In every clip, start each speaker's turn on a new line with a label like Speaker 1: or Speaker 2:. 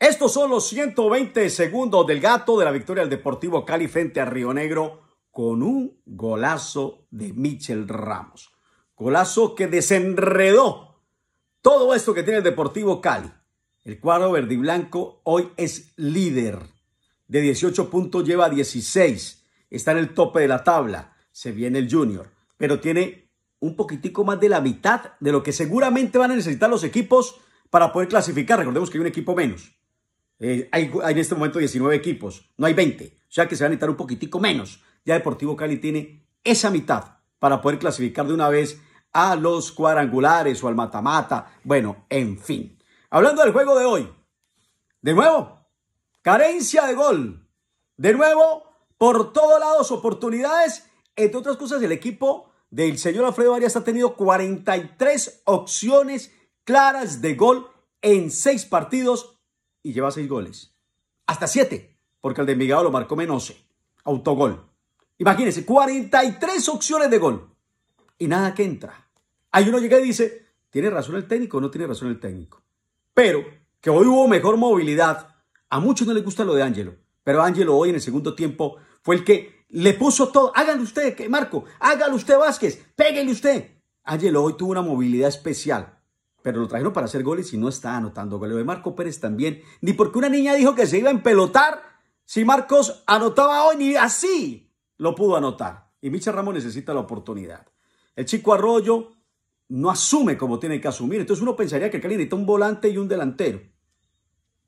Speaker 1: Estos son los 120 segundos del gato de la victoria del Deportivo Cali frente a Río Negro con un golazo de Michel Ramos. Golazo que desenredó todo esto que tiene el Deportivo Cali. El cuadro verde y blanco hoy es líder. De 18 puntos lleva 16. Está en el tope de la tabla. Se viene el Junior. Pero tiene un poquitico más de la mitad de lo que seguramente van a necesitar los equipos para poder clasificar. Recordemos que hay un equipo menos. Eh, hay, en este momento 19 equipos, no hay 20. O sea que se van a necesitar un poquitico menos. Ya Deportivo Cali tiene esa mitad para poder clasificar de una vez a los cuadrangulares o al matamata. Bueno, en fin. Hablando del juego de hoy. De nuevo, carencia de gol. De nuevo, por todos lados, oportunidades. Entre otras cosas, el equipo del señor Alfredo Arias ha tenido 43 opciones claras de gol en seis partidos y lleva seis goles. Hasta siete, porque el de Envigado lo marcó menos. Autogol. Imagínense, 43 opciones de gol y nada que entra. hay uno llega y dice, ¿tiene razón el técnico o no tiene razón el técnico? Pero que hoy hubo mejor movilidad. A muchos no les gusta lo de Ángelo, pero Ángelo hoy en el segundo tiempo fue el que le puso todo. Háganlo usted, Marco, hágalo usted Vázquez, péguenle usted. Ángelo hoy tuvo una movilidad especial pero lo trajeron para hacer goles y no está anotando goles. de Marco Pérez también, ni porque una niña dijo que se iba a empelotar, si Marcos anotaba hoy, ni así lo pudo anotar. Y Michel Ramos necesita la oportunidad. El chico Arroyo no asume como tiene que asumir. Entonces uno pensaría que Cali necesita un volante y un delantero.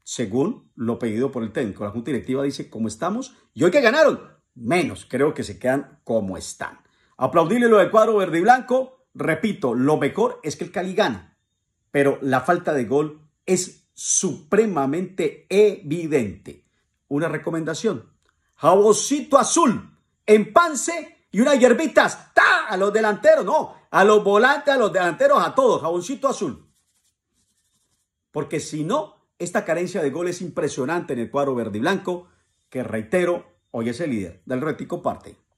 Speaker 1: Según lo pedido por el técnico. La Junta Directiva dice cómo estamos y hoy que ganaron, menos. Creo que se quedan como están. Aplaudirle lo del cuadro verde y blanco. Repito, lo mejor es que el Cali gana pero la falta de gol es supremamente evidente. Una recomendación, jaboncito azul, empance y unas hierbitas, ¡ta! A los delanteros, no, a los volantes, a los delanteros, a todos, jaboncito azul. Porque si no, esta carencia de gol es impresionante en el cuadro verde y blanco, que reitero, hoy es el líder del Retico Parte.